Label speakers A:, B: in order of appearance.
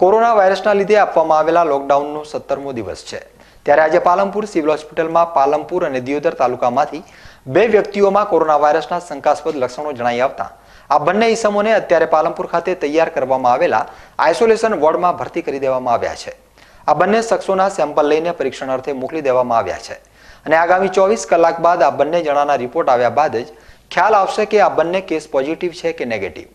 A: corona વાયરસના લીધે આપવામાં આવેલા લોકડાઉનનો સત્તરમો દિવસ છે ત્યારે આજે પાલનપુર સિવિલ હોસ્પિટલમાં પાલમપુર અને દિયોદર તાલુકામાંથી બે વ્યક્તિઓમાં કોરોના વાયરસના શંકાસ્પદ લક્ષણો જણાઈ આવતા આ બંને ઈસમોને અત્યારે પાલનપુર ખાતે તૈયાર કરવામાં આવેલા આઇસોલેશન વોર્ડમાં ભરતી કરી દેવામાં આવ્યા છે આ બંને શખ્સોના સેમ્પલ લઈને પરીક્ષણ અર્થે મોકલી દેવામાં આવ્યા છે અને આગામી ચોવીસ કલાક બાદ આ બંને જણાના રિપોર્ટ આવ્યા બાદ જ ખ્યાલ આવશે કે આ બંને કેસ પોઝિટિવ છે કે નેગેટિવ